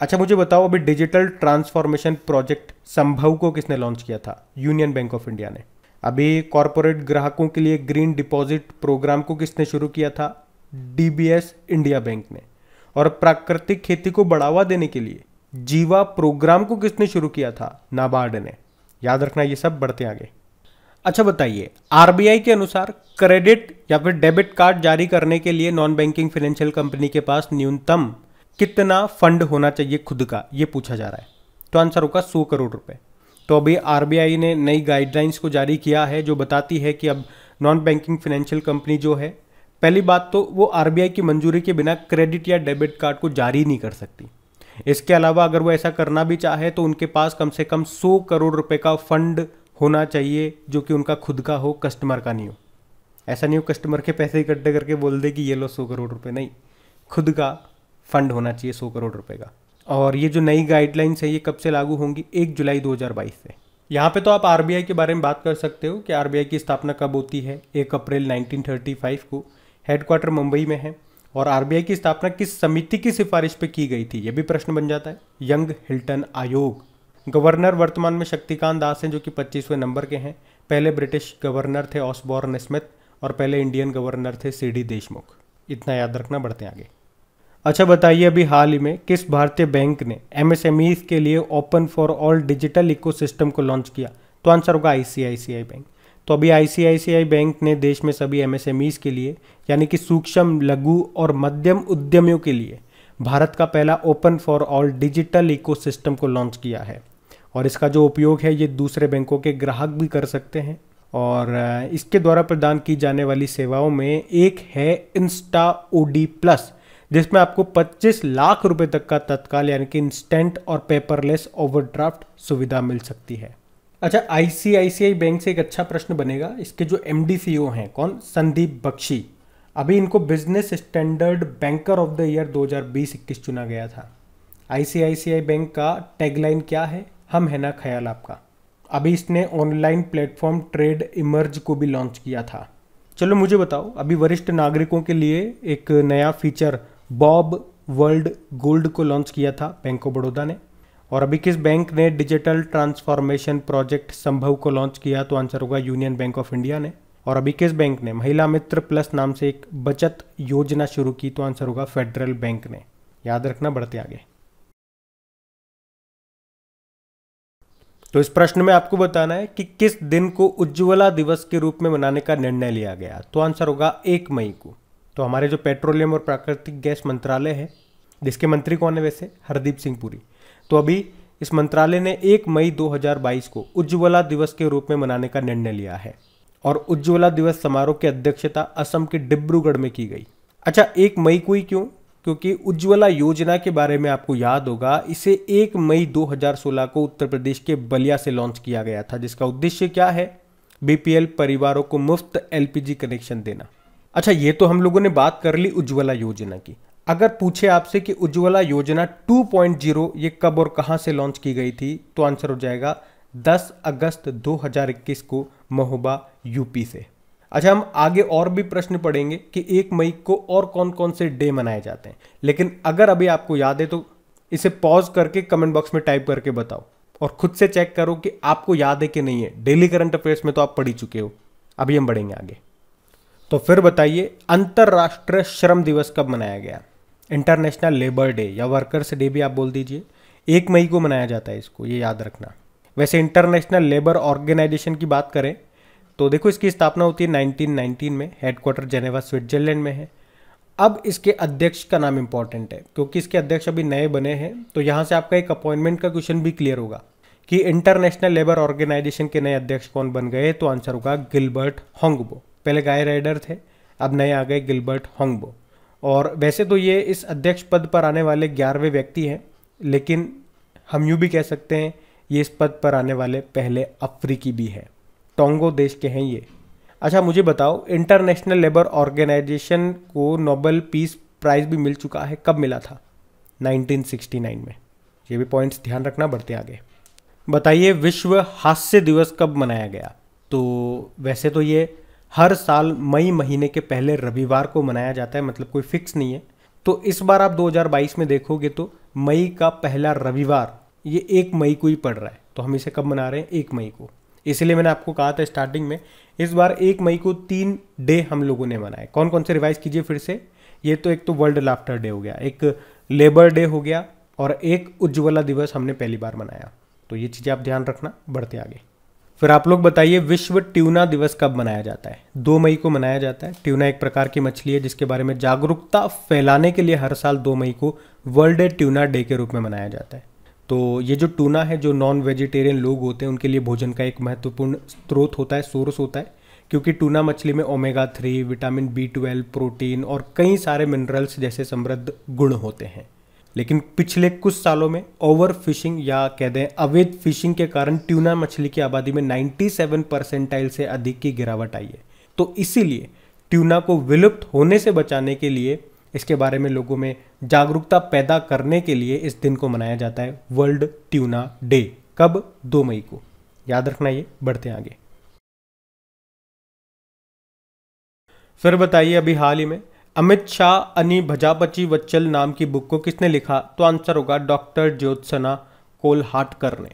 अच्छा मुझे बताओ अभी डिजिटल ट्रांसफॉर्मेशन प्रोजेक्ट संभव को किसने लॉन्च किया था यूनियन बैंक ऑफ इंडिया ने अभी कॉरपोरेट ग्राहकों के लिए ग्रीन डिपॉजिट प्रोग्राम को किसने शुरू किया था डीबीएस इंडिया बैंक ने और प्राकृतिक खेती को बढ़ावा देने के लिए जीवा प्रोग्राम को किसने शुरू किया था नाबार्ड ने याद रखना ये सब बढ़ते आगे अच्छा बताइए आरबीआई के अनुसार क्रेडिट या फिर डेबिट कार्ड जारी करने के लिए नॉन बैंकिंग फाइनेंशियल कंपनी के पास न्यूनतम कितना फंड होना चाहिए खुद का ये पूछा जा रहा है तो आंसर होगा सौ करोड़ रुपए तो अभी आरबीआई ने नई गाइडलाइंस को जारी किया है जो बताती है कि अब नॉन बैंकिंग फाइनेंशियल कंपनी जो है पहली बात तो वो आर की मंजूरी के बिना क्रेडिट या डेबिट कार्ड को जारी नहीं कर सकती इसके अलावा अगर वो ऐसा करना भी चाहे तो उनके पास कम से कम सौ करोड़ रुपए का फंड होना चाहिए जो कि उनका खुद का हो कस्टमर का नहीं हो ऐसा नहीं हो कस्टमर के पैसे इकट्ठे करके बोल दे कि ये लो सौ करोड़ रुपए नहीं खुद का फंड होना चाहिए सौ करोड़ रुपए का और ये जो नई गाइडलाइंस है ये कब से लागू होंगी एक जुलाई दो से यहाँ पे तो आप आर के बारे में बात कर सकते हो कि आर की स्थापना कब होती है एक अप्रैल 1935 को हेडक्वार्टर मुंबई में है और आर की स्थापना किस समिति की सिफारिश पर की गई थी यह भी प्रश्न बन जाता है यंग हिल्टन आयोग गवर्नर वर्तमान में शक्तिकांत दास हैं जो कि पच्चीसवें नंबर के हैं पहले ब्रिटिश गवर्नर थे ऑसबॉर्न स्मिथ और पहले इंडियन गवर्नर थे सी डी देशमुख इतना याद रखना बढ़ते आगे अच्छा बताइए अभी हाल ही में किस भारतीय बैंक ने एम e के लिए open for all digital ecosystem को लॉन्च किया तो आंसर होगा आईसीआईसीआई बैंक तो अभी आईसीआईसीआई बैंक ने देश में सभी एमएसएमईज के लिए यानी कि सूक्ष्म लघु और मध्यम उद्यमियों के लिए भारत का पहला open for all digital ecosystem को लॉन्च किया है और इसका जो उपयोग है ये दूसरे बैंकों के ग्राहक भी कर सकते हैं और इसके द्वारा प्रदान की जाने वाली सेवाओं में एक है इंस्टा ओ प्लस जिसमें आपको 25 लाख रुपए तक का तत्काल यानी कि इंस्टेंट और पेपरलेस ओवरड्राफ्ट सुविधा मिल सकती है अच्छा आईसीआईसीआई बैंक से एक अच्छा प्रश्न बनेगा इसके जो एम डी e हैं कौन संदीप बख्शी अभी इनको business standard banker of the year 2020-21 चुना गया था आईसीआईसीआई बैंक का टैगलाइन क्या है हम है ना ख्याल आपका अभी इसने ऑनलाइन प्लेटफॉर्म ट्रेड इमर्ज को भी लॉन्च किया था चलो मुझे बताओ अभी वरिष्ठ नागरिकों के लिए एक नया फीचर बॉब वर्ल्ड गोल्ड को लॉन्च किया था बैंक ऑफ बड़ौदा ने और अभी किस बैंक ने डिजिटल ट्रांसफॉर्मेशन प्रोजेक्ट संभव को लॉन्च किया तो आंसर होगा यूनियन बैंक ऑफ इंडिया ने और अभी किस बैंक ने महिला मित्र प्लस नाम से एक बचत योजना शुरू की तो आंसर होगा फेडरल बैंक ने याद रखना बढ़ते आगे तो इस प्रश्न में आपको बताना है कि किस दिन को उज्ज्वला दिवस के रूप में मनाने का निर्णय लिया गया तो आंसर होगा एक मई को तो हमारे जो पेट्रोलियम और प्राकृतिक गैस मंत्रालय है जिसके मंत्री कौन है वैसे हरदीप सिंह पुरी तो अभी इस मंत्रालय ने 1 मई 2022 को उज्ज्वला दिवस के रूप में मनाने का निर्णय लिया है और उज्ज्वला दिवस समारोह की अध्यक्षता असम के डिब्रूगढ़ में की गई अच्छा एक मई को ही क्यों क्योंकि उज्ज्वला योजना के बारे में आपको याद होगा इसे 1 मई 2016 को उत्तर प्रदेश के बलिया से लॉन्च किया गया था जिसका उद्देश्य क्या है बीपीएल परिवारों को मुफ्त एलपीजी कनेक्शन देना अच्छा ये तो हम लोगों ने बात कर ली उज्ज्वला योजना की अगर पूछे आपसे कि उज्ज्वला योजना 2.0 ये कब और कहां से लॉन्च की गई थी तो आंसर हो जाएगा 10 अगस्त 2021 को महोबा यूपी से अच्छा हम आगे और भी प्रश्न पढ़ेंगे कि एक मई को और कौन कौन से डे मनाए जाते हैं लेकिन अगर अभी आपको याद है तो इसे पॉज करके कमेंट बॉक्स में टाइप करके बताओ और खुद से चेक करो कि आपको याद है कि नहीं है डेली करंट अफेयर्स में तो आप पढ़ी चुके हो अभी हम बढ़ेंगे आगे तो फिर बताइए अंतर्राष्ट्रीय श्रम दिवस कब मनाया गया इंटरनेशनल लेबर डे या वर्कर्स डे भी आप बोल दीजिए एक मई को मनाया जाता है इसको ये याद रखना वैसे इंटरनेशनल लेबर ऑर्गेनाइजेशन की बात करें तो देखो इसकी स्थापना होती है नाइनटीन में हेडक्वार्टर जेनेवा स्विट्जरलैंड में है अब इसके अध्यक्ष का नाम इम्पॉर्टेंट है क्योंकि इसके अध्यक्ष अभी नए बने हैं तो यहाँ से आपका एक अपॉइंटमेंट का क्वेश्चन भी क्लियर होगा कि इंटरनेशनल लेबर ऑर्गेनाइजेशन के नए अध्यक्ष कौन बन गए तो आंसर होगा गिलबर्ट होंगबो पहले गाय राइडर थे अब नए आ गए गिलबर्ट होंगबो और वैसे तो ये इस अध्यक्ष पद पर आने वाले ग्यारहवें व्यक्ति हैं लेकिन हम यूँ भी कह सकते हैं ये इस पद पर आने वाले पहले अफ्रीकी भी हैं टोंगो देश के हैं ये अच्छा मुझे बताओ इंटरनेशनल लेबर ऑर्गेनाइजेशन को नोबल पीस प्राइज़ भी मिल चुका है कब मिला था 1969 में ये भी पॉइंट्स ध्यान रखना बढ़ते आगे बताइए विश्व हास्य दिवस कब मनाया गया तो वैसे तो ये हर साल मई महीने के पहले रविवार को मनाया जाता है मतलब कोई फिक्स नहीं है तो इस बार आप 2022 में देखोगे तो मई का पहला रविवार ये एक मई को ही पड़ रहा है तो हम इसे कब मना रहे हैं एक मई को इसलिए मैंने आपको कहा था स्टार्टिंग में इस बार एक मई को तीन डे हम लोगों ने मनाए कौन कौन से रिवाइज कीजिए फिर से ये तो एक तो वर्ल्ड लाफ्टर डे हो गया एक लेबर डे हो गया और एक उज्ज्वला दिवस हमने पहली बार मनाया तो ये चीज़ें आप ध्यान रखना बढ़ते आगे फिर आप लोग बताइए विश्व ट्यूना दिवस कब मनाया जाता है दो मई को मनाया जाता है ट्यूना एक प्रकार की मछली है जिसके बारे में जागरूकता फैलाने के लिए हर साल दो मई को वर्ल्ड ट्यूना डे के रूप में मनाया जाता है तो ये जो टूना है जो नॉन वेजिटेरियन लोग होते हैं उनके लिए भोजन का एक महत्वपूर्ण स्रोत होता है सोर्स होता है क्योंकि टूना मछली में omega three vitamin B twelve protein और कई सारे मिनरल्स जैसे समृद्ध गुण होते हैं लेकिन पिछले कुछ सालों में ओवर फिशिंग या कह दें अवैध फिशिंग के कारण ट्यूना मछली की आबादी में 97 परसेंटाइल से अधिक की गिरावट आई है तो इसीलिए ट्यूना को विलुप्त होने से बचाने के लिए इसके बारे में लोगों में जागरूकता पैदा करने के लिए इस दिन को मनाया जाता है वर्ल्ड ट्यूना डे कब दो मई को याद रखना ये बढ़ते आगे फिर बताइए अभी हाल ही में अमित शाह अनि भजापची वच्चल नाम की बुक को किसने लिखा तो आंसर होगा डॉक्टर ज्योत्सना कोलहाटकर ने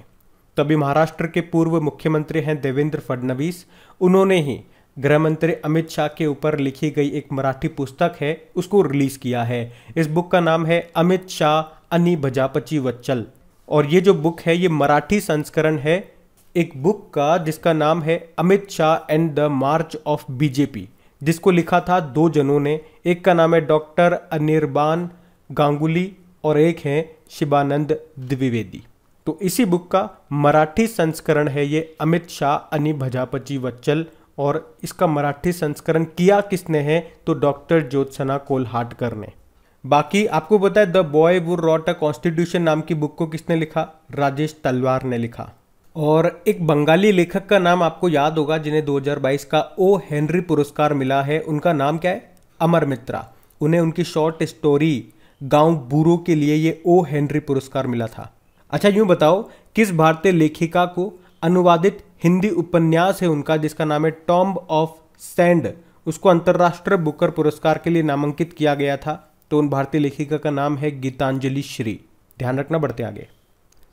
तो अभी महाराष्ट्र के पूर्व मुख्यमंत्री हैं देवेंद्र फडणवीस उन्होंने ही गृह मंत्री अमित शाह के ऊपर लिखी गई एक मराठी पुस्तक है उसको रिलीज़ किया है इस बुक का नाम है अमित शाह अनि भजापची वच्चल और ये जो बुक है ये मराठी संस्करण है एक बुक का जिसका नाम है Amit Shah and the march of BJP जिसको लिखा था दो जनों ने एक का नाम है डॉक्टर अनिर्बान गांगुली और एक है शिवानंद द्विवेदी तो इसी बुक का मराठी संस्करण है ये अमित शाह अनि भजापची वच्चल और इसका मराठी संस्करण किया किसने है तो डॉक्टर ज्योत्सना कोल्हाटकर ने बाकी आपको पता है the boy who wrote a constitution नाम की बुक को किसने लिखा राजेश तलवार ने लिखा और एक बंगाली लेखक का नाम आपको याद होगा जिन्हें 2022 का ओ हेनरी पुरस्कार मिला है उनका नाम क्या है अमर मित्रा उन्हें उनकी शॉर्ट स्टोरी गांव बूरो के लिए ये ओ हेनरी पुरस्कार मिला था अच्छा यूँ बताओ किस भारतीय लेखिका को अनुवादित हिंदी उपन्यास है उनका जिसका नाम है टॉम्ब ऑफ सैंड उसको अंतर्राष्ट्रीय बुकर पुरस्कार के लिए नामांकित किया गया था तो उन भारतीय लेखिका का नाम है गीतांजलि श्री ध्यान रखना बढ़ते आगे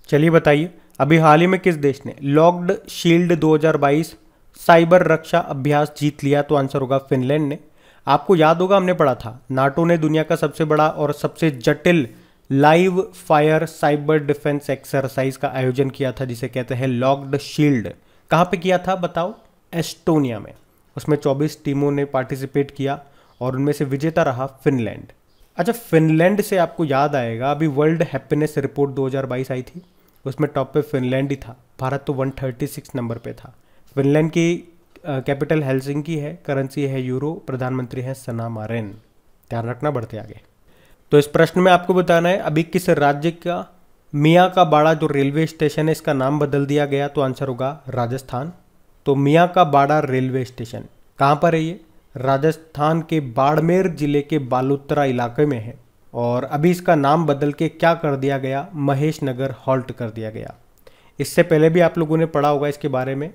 चलिए बताइए अभी हाल ही में किस देश ने लॉक्ड शील्ड 2022 साइबर रक्षा अभ्यास जीत लिया तो आंसर होगा फिनलैंड ने आपको याद होगा हमने पढ़ा था नाटो ने दुनिया का सबसे बड़ा और सबसे जटिल live fire cyber defence exercise का आयोजन किया था जिसे कहते हैं लॉक्ड शील्ड कहाँ पे किया था बताओ एस्टोनिया में उसमें 24 टीमों ने पार्टिसिपेट किया और उनमें से विजेता रहा फिनलैंड अच्छा फिनलैंड से आपको याद आएगा अभी वर्ल्ड हैप्पीनेस रिपोर्ट 2022 आई थी उसमें टॉप पे फिनलैंड ही था भारत तो 136 नंबर पे था फिनलैंड की कैपिटल हेलसिंकी है करेंसी है यूरो प्रधानमंत्री है सना मारेन ध्यान रखना बढ़ते आगे तो इस प्रश्न में आपको बताना है अभी किस राज्य का मियाँ का बाड़ा जो रेलवे स्टेशन है इसका नाम बदल दिया गया तो आंसर होगा राजस्थान तो मियाँ का बाड़ा रेलवे स्टेशन कहाँ पर है ये राजस्थान के बाड़मेर जिले के बालोतरा इलाके में है और अभी इसका नाम बदल के क्या कर दिया गया महेश नगर हॉल्ट कर दिया गया इससे पहले भी आप लोगों ने पढ़ा होगा इसके बारे में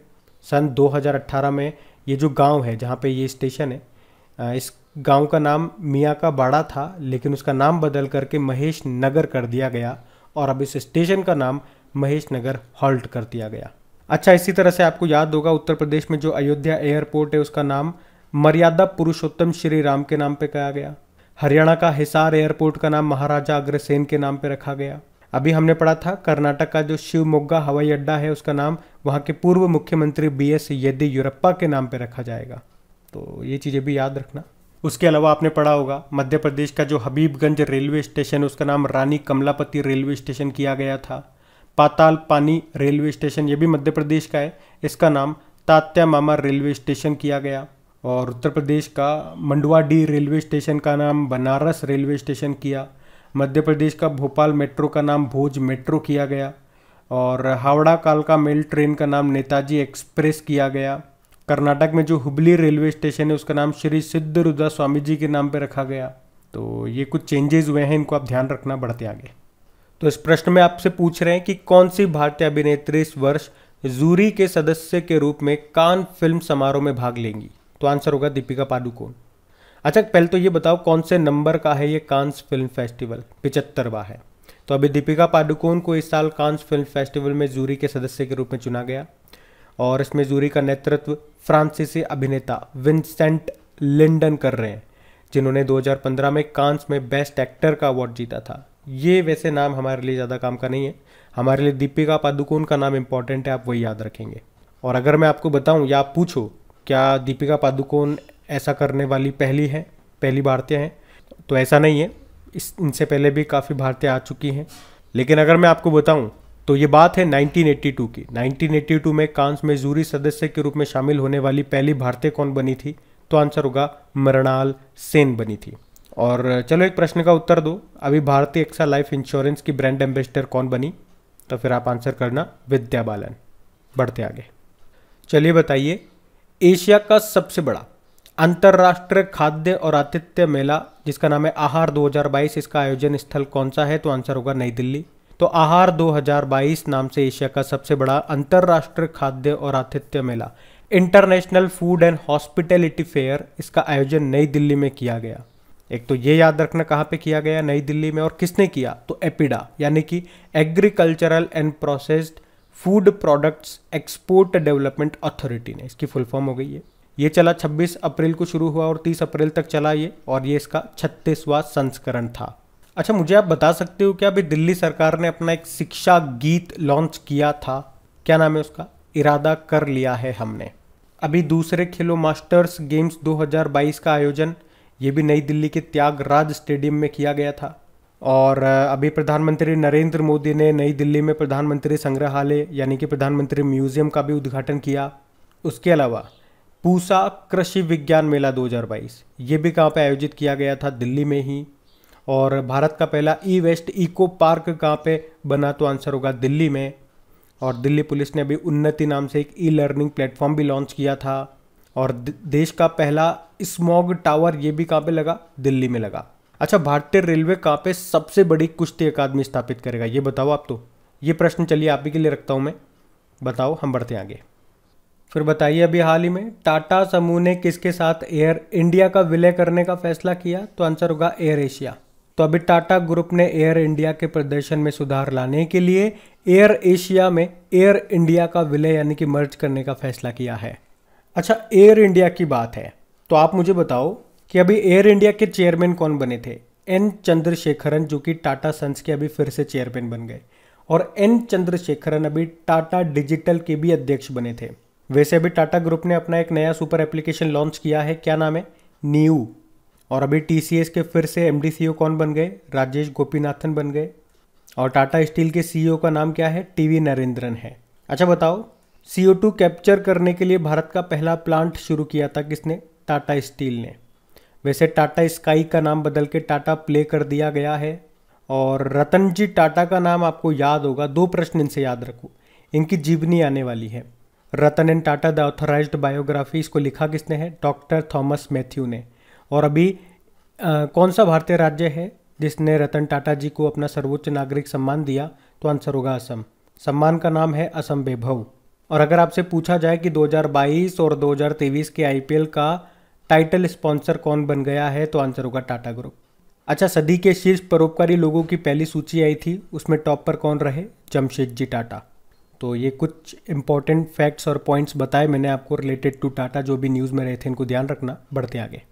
सन 2018 में ये जो गांव है जहाँ पे ये स्टेशन है इस गांव का नाम मियाँ का बाड़ा था लेकिन उसका नाम बदल करके महेश नगर कर दिया गया और अब इस स्टेशन का नाम महेश नगर हॉल्ट कर दिया गया अच्छा इसी तरह से आपको याद होगा उत्तर प्रदेश में जो अयोध्या एयरपोर्ट है उसका नाम मर्यादा पुरुषोत्तम श्री राम के नाम पे कहा गया हरियाणा का हिसार एयरपोर्ट का नाम महाराजा अग्रसेन के नाम पर रखा गया अभी हमने पढ़ा था कर्नाटक का जो शिवमोग्गा हवाई अड्डा है उसका नाम वहाँ के पूर्व मुख्यमंत्री बी एस येदियुरप्पा के नाम पर रखा जाएगा तो ये चीज़ें भी याद रखना उसके अलावा आपने पढ़ा होगा मध्य प्रदेश का जो हबीबगंज रेलवे स्टेशन उसका नाम रानी कमलापति रेलवे स्टेशन किया गया था पाताल पानी रेलवे स्टेशन ये भी मध्य प्रदेश का है इसका नाम तात्या मामा रेलवे स्टेशन किया गया और उत्तर प्रदेश का मंडुआ डी रेलवे स्टेशन का नाम बनारस रेलवे स्टेशन किया मध्य प्रदेश का भोपाल मेट्रो का नाम भोज मेट्रो किया गया और हावड़ा कालका मेल ट्रेन का नाम नेताजी एक्सप्रेस किया गया कर्नाटक में जो हुबली रेलवे स्टेशन है उसका नाम श्री सिद्ध रुद्रा स्वामी जी के नाम पर रखा गया तो ये कुछ चेंजेस हुए हैं इनको आप ध्यान रखना बढ़ते आगे तो इस प्रश्न में आपसे पूछ रहे हैं कि कौन सी भारतीय अभिनेत्री इस वर्ष जूरी के सदस्य के रूप में कान फिल्म समारोह में भाग लेंगी तो आंसर होगा दीपिका पादुकोण अच्छा पहले तो ये बताओ कौन से नंबर का है ये कांस फिल्म फेस्टिवल पिचहत्तरवा है तो अभी दीपिका पादुकोण को इस साल कांस फिल्म फेस्टिवल में जूरी के सदस्य के रूप में चुना गया और इसमें जूरी का नेतृत्व फ्रांसीसी अभिनेता विंसेंट लिंडन कर रहे हैं जिन्होंने 2015 में कांस में बेस्ट एक्टर का अवार्ड जीता था ये वैसे नाम हमारे लिए ज़्यादा काम का नहीं है हमारे लिए दीपिका पादुकोण का नाम इम्पॉर्टेंट है आप वही याद रखेंगे और अगर मैं आपको बताऊं या आप पूछो क्या दीपिका पादुकोण ऐसा करने वाली पहली है पहली भारतीय हैं तो ऐसा नहीं है इस इनसे पहले भी काफ़ी भारतीय आ चुकी हैं लेकिन अगर मैं आपको बताऊं तो ये बात है 1982 की 1982 में कांस में जूरी सदस्य के रूप में शामिल होने वाली पहली भारतीय कौन बनी थी तो आंसर होगा मृणाल सेन बनी थी और चलो एक प्रश्न का उत्तर दो अभी भारतीय एक्सा लाइफ इंश्योरेंस की ब्रांड एम्बेसडर कौन बनी तो फिर आप आंसर करना विद्या बालन बढ़ते आगे चलिए बताइए एशिया का सबसे बड़ा अंतर्राष्ट्रीय खाद्य और आतिथ्य मेला जिसका नाम है आहार 2022 इसका आयोजन स्थल कौन सा है तो आंसर होगा नई दिल्ली तो आहार 2022 नाम से एशिया का सबसे बड़ा अंतर्राष्ट्रीय खाद्य और आतिथ्य मेला international food and hospitality fair इसका आयोजन नई दिल्ली में किया गया एक तो ये याद रखना कहाँ पे किया गया नई दिल्ली में और किसने किया तो एपिडा यानी कि agricultural and processed food products export development authority ने इसकी फुल फॉर्म हो गई है ये चला 26 अप्रैल को शुरू हुआ और 30 अप्रैल तक चला ये और ये इसका छत्तीसवां संस्करण था अच्छा मुझे आप बता सकते हो क्या अभी दिल्ली सरकार ने अपना एक शिक्षा गीत लॉन्च किया था क्या नाम है उसका इरादा कर लिया है हमने अभी दूसरे खेलो मास्टर्स गेम्स 2022 का आयोजन ये भी नई दिल्ली के त्यागराज स्टेडियम में किया गया था और अभी प्रधानमंत्री नरेंद्र मोदी ने नई दिल्ली में प्रधानमंत्री संग्रहालय यानी कि प्रधानमंत्री म्यूजियम का भी उद्घाटन किया उसके अलावा पूसा कृषि विज्ञान मेला 2022 ये भी कहाँ पे आयोजित किया गया था दिल्ली में ही और भारत का पहला ई वेस्ट इको पार्क कहाँ पे बना तो आंसर होगा दिल्ली में और दिल्ली पुलिस ने अभी उन्नति नाम से एक ई लर्निंग प्लेटफॉर्म भी लॉन्च किया था और देश का पहला स्मॉग टावर ये भी कहाँ पे लगा दिल्ली में लगा अच्छा भारतीय रेलवे कहाँ पे सबसे बड़ी कुश्ती अकादमी स्थापित करेगा ये बताओ आप तो ये प्रश्न चलिए आप ही के लिए रखता हूँ मैं बताओ हम बढ़ते आगे फिर बताइए अभी हाल ही में टाटा समूह ने किसके साथ एयर इंडिया का विलय करने का फैसला किया तो आंसर होगा एयर एशिया तो अभी टाटा ग्रुप ने एयर इंडिया के प्रदर्शन में सुधार लाने के लिए एयर एशिया में एयर इंडिया का विलय यानी कि मर्ज करने का फैसला किया है अच्छा एयर इंडिया की बात है तो आप मुझे बताओ कि अभी एयर इंडिया के चेयरमैन कौन बने थे एन चंद्रशेखरन जो कि टाटा सन्स के अभी फिर से चेयरमैन बन गए और एन चंद्रशेखरन अभी टाटा डिजिटल के भी अध्यक्ष बने थे वैसे अभी टाटा ग्रुप ने अपना एक नया सुपर एप्लीकेशन लॉन्च किया है क्या नाम है न्यू और अभी टी के फिर से एम e कौन बन गए राजेश गोपीनाथन बन गए और टाटा स्टील के सी e का नाम क्या है वी नरेंद्रन है अच्छा बताओ CO2 कैप्चर करने के लिए भारत का पहला प्लांट शुरू किया था किसने टाटा स्टील ने वैसे टाटा स्काई का नाम बदल के टाटा प्ले कर दिया गया है और रतन जी टाटा का नाम आपको याद होगा दो प्रश्न इनसे याद रखो इनकी जीवनी आने वाली है Ratan N Tata the authorised biography इसको लिखा किसने है डॉक्टर थॉमस मैथ्यू ने और अभी आ, कौन सा भारतीय राज्य है जिसने रतन टाटा जी को अपना सर्वोच्च नागरिक सम्मान दिया तो आंसर होगा असम सम्मान का नाम है असम वैभव और अगर आपसे पूछा जाए कि 2022 और 2023 के आईपीएल का टाइटल स्पॉन्सर कौन बन गया है तो आंसर होगा टाटा ग्रुप अच्छा सदी के शीर्ष परोपकारी लोगों की पहली सूची आई थी उसमें टॉप पर कौन रहे जमशेद जी टाटा तो ये कुछ इंपॉर्टेंट फैक्ट्स और पॉइंट्स बताए मैंने आपको रिलेटेड टू टाटा जो भी न्यूज़ में रहे थे इनको ध्यान रखना बढ़ते आगे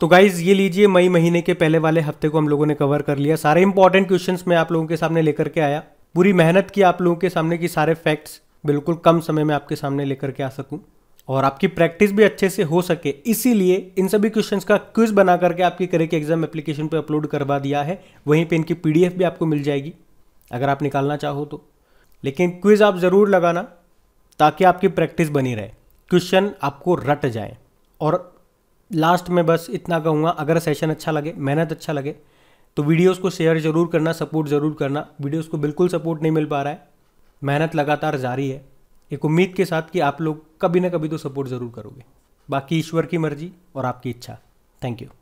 तो गाइज ये लीजिए मई महीने के पहले वाले हफ्ते को हम लोगों ने कवर कर लिया सारे इंपॉर्टेंट क्वेश्चन मैं आप लोगों के सामने लेकर के आया पूरी मेहनत की आप लोगों के सामने की सारे फैक्ट्स बिल्कुल कम समय में आपके सामने लेकर के आ सकूँ और आपकी प्रैक्टिस भी अच्छे से हो सके इसीलिए इन सभी क्वेश्चंस का क्विज बना करके आपकी करे के एग्जाम एप्लीकेशन पे अपलोड करवा दिया है वहीं पे इनकी पीडीएफ भी आपको मिल जाएगी अगर आप निकालना चाहो तो लेकिन क्विज आप ज़रूर लगाना ताकि आपकी प्रैक्टिस बनी रहे क्वेश्चन आपको रट जाए और लास्ट में बस इतना कहूँगा अगर सेशन अच्छा लगे मेहनत अच्छा लगे तो वीडियोस को शेयर ज़रूर करना सपोर्ट ज़रूर करना वीडियोस को बिल्कुल सपोर्ट नहीं मिल पा रहा है मेहनत लगातार जारी है एक उम्मीद के साथ कि आप लोग कभी ना कभी तो सपोर्ट ज़रूर करोगे बाकी ईश्वर की मर्जी और आपकी इच्छा थैंक यू